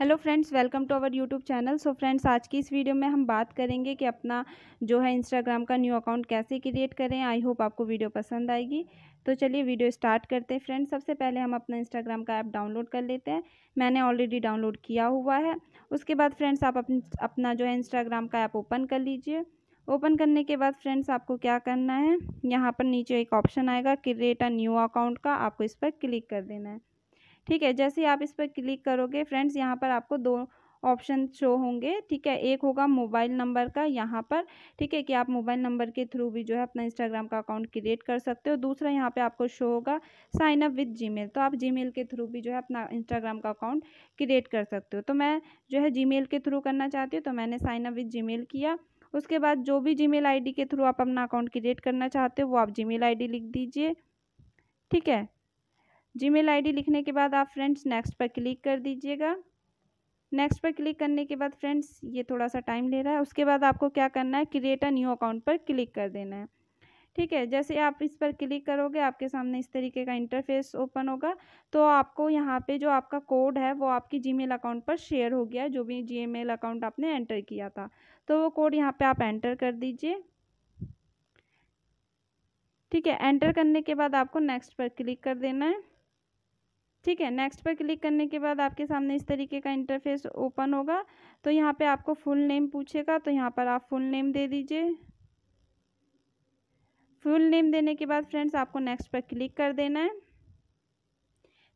hello friends welcome to our YouTube channel so friends आज की इस वीडियो में हम बात करेंगे कि अपना जो है इंस्टाग्राम का न्यू अकाउंट कैसे क्रिएट करें आई होप आपको वीडियो पसंद आएगी तो चलिए वीडियो स्टार्ट करते हैं फ्रेंड्स सबसे पहले हम अपना इंस्टाग्राम का ऐप डाउनलोड कर लेते हैं मैंने ऑलरेडी डाउनलोड किया हुआ है उसके बाद फ्रेंड्स आप अपना जो है इंस्टाग्राम का ऐप ओपन कर लीजिए ओपन करने के बाद फ्रेंड्स आपको क्या करना है यहाँ पर नीचे एक ऑप्शन आएगा क्रिएट अ न्यू अकाउंट का आपको इस पर क्लिक कर देना है ठीक है जैसे आप इस पर क्लिक करोगे फ्रेंड्स यहाँ पर आपको दो ऑप्शन शो होंगे ठीक है एक होगा मोबाइल नंबर का यहाँ पर ठीक है कि आप मोबाइल नंबर के थ्रू भी जो है अपना इंस्टाग्राम का अकाउंट क्रिएट कर सकते हो दूसरा यहाँ पे आपको शो होगा साइन अप विद जीमेल तो आप जीमेल के थ्रू भी जो है अपना इंस्टाग्राम का अकाउंट क्रिएट कर सकते हो तो मैं जो है जी के थ्रू करना चाहती हूँ तो मैंने साइन अप विद जीमेल किया उसके बाद जो भी जी मेल के थ्रू आप अपना अकाउंट क्रिएट करना चाहते हो वो आप जी मेल लिख दीजिए ठीक है जीमेल आईडी लिखने के बाद आप फ्रेंड्स नेक्स्ट पर क्लिक कर दीजिएगा नेक्स्ट पर क्लिक करने के बाद फ्रेंड्स ये थोड़ा सा टाइम ले रहा है उसके बाद आपको क्या करना है क्रिएट अ न्यू अकाउंट पर क्लिक कर देना है ठीक है जैसे आप इस पर क्लिक करोगे आपके सामने इस तरीके का इंटरफेस ओपन होगा तो आपको यहाँ पे जो आपका कोड है वो आपकी जीमेल अकाउंट पर शेयर हो गया जो भी जीमेल अकाउंट आपने एंटर किया था तो वो कोड यहाँ पे आप एंटर कर दीजिए ठीक है एंटर करने के बाद आपको नेक्स्ट पर क्लिक कर देना है ठीक है नेक्स्ट पर क्लिक करने के बाद आपके सामने इस तरीके का इंटरफेस ओपन होगा तो यहाँ पे आपको फुल नेम पूछेगा तो यहाँ पर आप फुल नेम दे दीजिए फुल नेम देने के बाद फ्रेंड्स आपको नेक्स्ट पर क्लिक कर देना है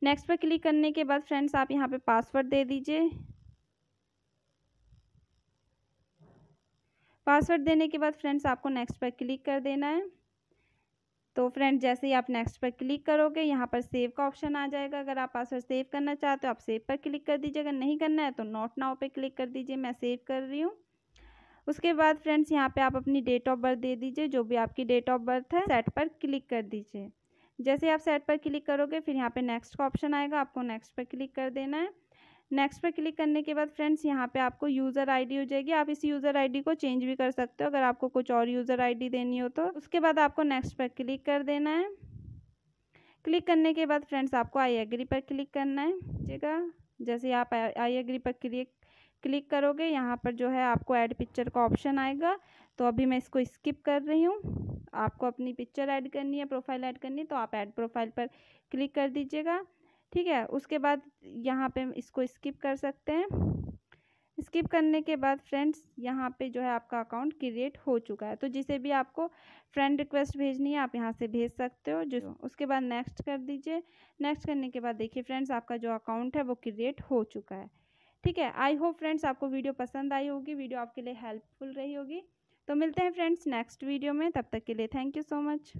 नेक्स्ट पर क्लिक करने के बाद फ्रेंड्स आप यहाँ पे पासवर्ड दे दीजिए पासवर्ड देने के बाद फ्रेंड्स आपको नेक्स्ट पर क्लिक कर देना है तो फ्रेंड जैसे ही आप नेक्स्ट पर क्लिक करोगे यहाँ पर सेव का ऑप्शन आ जाएगा अगर आप पासवर्ड सेव करना चाहते हो आप सेव पर क्लिक कर दीजिए अगर नहीं करना है तो नोट नाउ पे क्लिक कर दीजिए मैं सेव कर रही हूँ उसके बाद फ्रेंड्स यहाँ पे आप अपनी डेट ऑफ बर्थ दे दीजिए जो भी आपकी डेट ऑफ बर्थ है सेट पर क्लिक कर दीजिए जैसे आप सेट पर क्लिक करोगे फिर यहाँ पे नेक्स्ट का ऑप्शन आएगा आपको नेक्स्ट पर क्लिक कर देना है नेक्स्ट पर क्लिक करने के बाद फ्रेंड्स यहाँ पे आपको यूज़र आईडी हो जाएगी आप इसी यूज़र आईडी को चेंज भी कर सकते हो अगर आपको कुछ और यूज़र आईडी देनी हो तो उसके बाद आपको नेक्स्ट पर क्लिक कर देना है क्लिक करने के बाद फ्रेंड्स आपको आई एग्री पर क्लिक करना है ठीक जैसे आप आई एग्री पर क्लिक क्लिक करोगे यहाँ पर जो है आपको ऐड पिक्चर का ऑप्शन आएगा तो अभी मैं इसको स्किप कर रही हूँ आपको अपनी पिक्चर ऐड करनी है प्रोफाइल ऐड करनी है तो आप ऐड प्रोफाइल पर क्लिक कर दीजिएगा ठीक है उसके बाद यहाँ पे इसको स्किप कर सकते हैं स्किप करने के बाद फ्रेंड्स यहाँ पे जो है आपका अकाउंट क्रिएट हो चुका है तो जिसे भी आपको फ्रेंड रिक्वेस्ट भेजनी है आप यहाँ से भेज सकते हो जो उसके बाद नेक्स्ट कर दीजिए नेक्स्ट करने के बाद देखिए फ्रेंड्स आपका जो अकाउंट है वो क्रिएट हो चुका है ठीक है आई होप फ्रेंड्स आपको वीडियो पसंद आई होगी वीडियो आपके लिए हेल्पफुल रही होगी तो मिलते हैं फ्रेंड्स नेक्स्ट वीडियो में तब तक के लिए थैंक यू सो मच